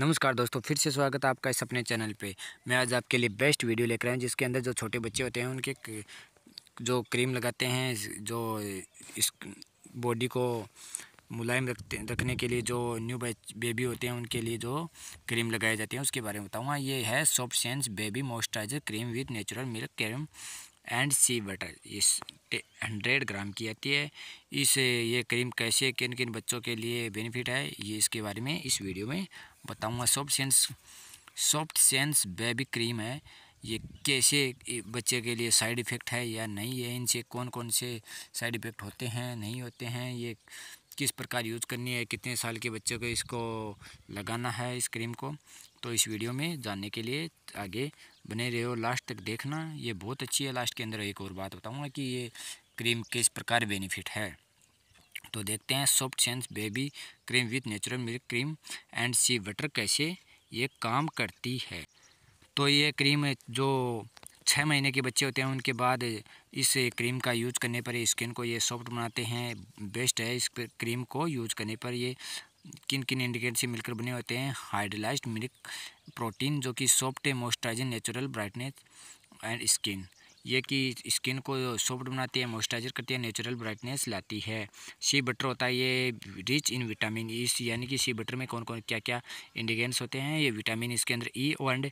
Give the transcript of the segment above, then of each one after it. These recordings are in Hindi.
नमस्कार दोस्तों फिर से स्वागत है आपका इस अपने चैनल पे मैं आज आपके लिए बेस्ट वीडियो लेकर आया हूँ जिसके अंदर जो छोटे बच्चे होते हैं उनके जो क्रीम लगाते हैं जो इस बॉडी को मुलायम रखते रखने के लिए जो न्यू बेबी होते हैं उनके लिए जो क्रीम लगाई जाती है उसके बारे में बताऊँगा हाँ, ये है Soft Sense baby moisturizer cream with natural milk cream and shea butter इस हंड्रेड ग्राम की आती है इस ये क्रीम कैसे किन किन बच्चों के लिए बेनिफिट है ये इसके बारे में इस वीडियो में बताऊँगा Soft Sense Soft Sense baby cream है ये कैसे बच्चे के लिए साइड इफ़ेक्ट है या नहीं है इनसे कौन कौन से साइड इफ़ेक्ट होते हैं नहीं होते हैं ये किस प्रकार यूज़ करनी है कितने साल के बच्चों को इसको लगाना है इस क्रीम को तो इस वीडियो में जानने के लिए आगे बने रहे हो लास्ट तक देखना ये बहुत अच्छी है लास्ट के अंदर एक और बात बताऊँगा कि ये क्रीम किस प्रकार बेनिफिट है तो देखते हैं Soft Sense baby cream with natural milk cream and shea butter कैसे ये काम करती है तो ये क्रीम जो छः महीने के बच्चे होते हैं उनके बाद इस क्रीम का यूज करने पर स्किन को ये सॉफ्ट बनाते हैं बेस्ट है इस क्रीम को यूज करने पर ये किन किन इंडिकेट से मिलकर बने होते हैं हाइड्रोलाइज्ड मिल्क प्रोटीन जो कि soft moisturizing natural brightness and skin ये कि स्किन को सॉफ्ट बनाती है मॉइस्चराइजर करती है नेचुरल ब्राइटनेस लाती है सी बटर होता है ये रिच इन विटामिन ई सी यानी कि सी बटर में कौन कौन क्या क्या इंडिगेंट्स होते हैं ये विटामिन e इसके अंदर ई e और एंड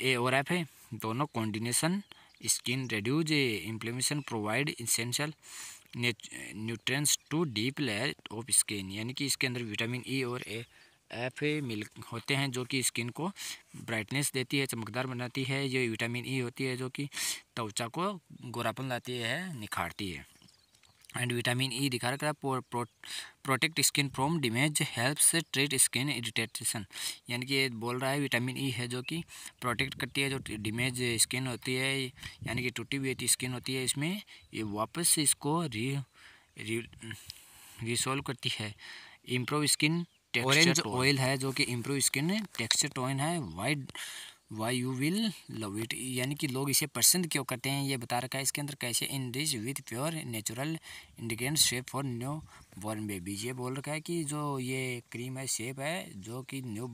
ए और एफ है दोनों conditioning skin reduce inflammation provide essential nutrients to deep layer of skin यानी कि इसके अंदर विटामिन ई e और ए एफ मिल होते हैं जो कि स्किन को ब्राइटनेस देती है चमकदार बनाती है ये विटामिन ई e होती है जो कि त्वचा को गोरापन लाती है निखारती है एंड विटामिन ई दिखा रखा है protect skin from damage help से ट्रीट स्किन इरिटेशन यानी कि ये बोल रहा है विटामिन ई e है जो कि प्रोटेक्ट करती है जो डिमेज स्किन होती है यानी कि टूटी हुई स्किन होती है इसमें ये वापस इसको री री रिसोल्व करती है इम्प्रूव स्किन ऑरेंज ऑयल है जो कि इम्प्रूव स्किन टेक्सचर टोइन है white why you will love it यानी कि लोग इसे पसंद क्यों करते हैं ये बता रखा है इसके अंदर कैसे in dish with pure natural ingredient shape for newborn baby ये बोल रखा है कि जो ये क्रीम है शेप है जो कि न्यू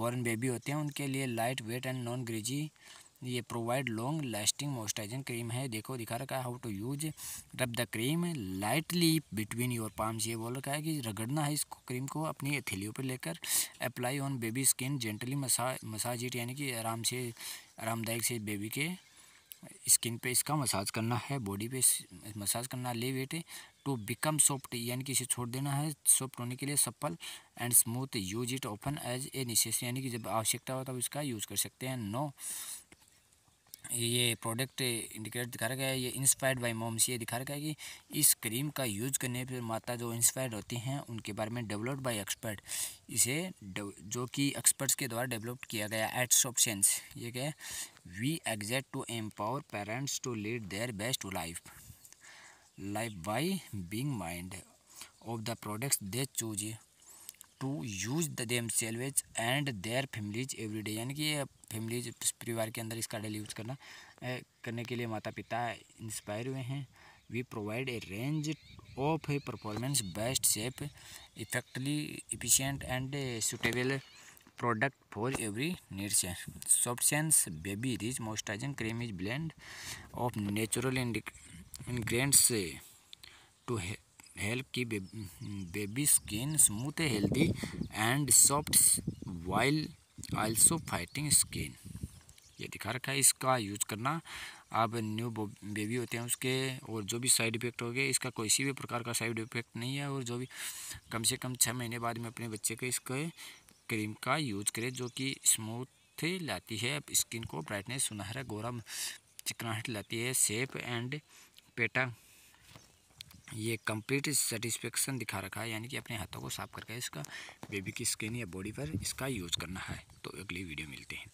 बॉर्न बेबी होते हैं उनके लिए lightweight and non greasy ये provide long lasting moisturizing cream है देखो दिखा रखा है how to use rub the cream lightly between your palms ये बोल रखा है कि रगड़ना है इस क्रीम को अपनी हथेलियों पर लेकर apply on baby skin gently मसा मसाज इट यानी कि आराम से आरामदायक से बेबी के स्किन पे इसका मसाज करना है बॉडी पे मसाज करना ले वेट टू बिकम सॉफ्ट यानी कि इसे छोड़ देना है सॉफ्ट होने के लिए supple and smooth use it often as a निशेष यानी कि जब आवश्यकता हो तब इसका यूज़ कर सकते हैं नो ये प्रोडक्ट इंडिकेटर दिखा रखा है ये इंस्पायर्ड बाय मोम्स ये दिखा रखा है कि इस क्रीम का यूज़ करने पर माता जो इंस्पायर्ड होती हैं उनके बारे में डेवलप्ड बाय एक्सपर्ट इसे जो कि एक्सपर्ट्स के द्वारा डेवलप किया गया एट्स ऑफ सेंस ये क्या है we exact to empower parents to lead their best life life by being mind of the products they choose to use themselves and their families every day यानी कि फैमिलीज परिवार के अंदर इसका डेली यूज करना करने के लिए माता पिता इंस्पायर हुए हैं we provide a range of a performance best safe effectively efficient and suitable product for every needs Softsense baby rich moisturizing cream is blend of natural ingredients to help keep baby skin smooth healthy and soft while also fighting skin ये दिखा रखा है इसका यूज करना आप न्यू बेबी होते हैं उसके और जो भी साइड इफेक्ट हो गए इसका कोई भी प्रकार का साइड इफेक्ट नहीं है और जो भी कम से कम छः महीने बाद में अपने बच्चे के इसके क्रीम का यूज करें जो कि स्मूथ लाती है स्किन को ब्राइटनेस सुनहरा गोरा चिकनाहट लाती है सेप एंड पेटा ये कंप्लीट सेटिस्फेक्शन दिखा रखा है यानी कि अपने हाथों को साफ करके इसका बेबी की स्किन या बॉडी पर इसका यूज़ करना है तो अगली वीडियो मिलते हैं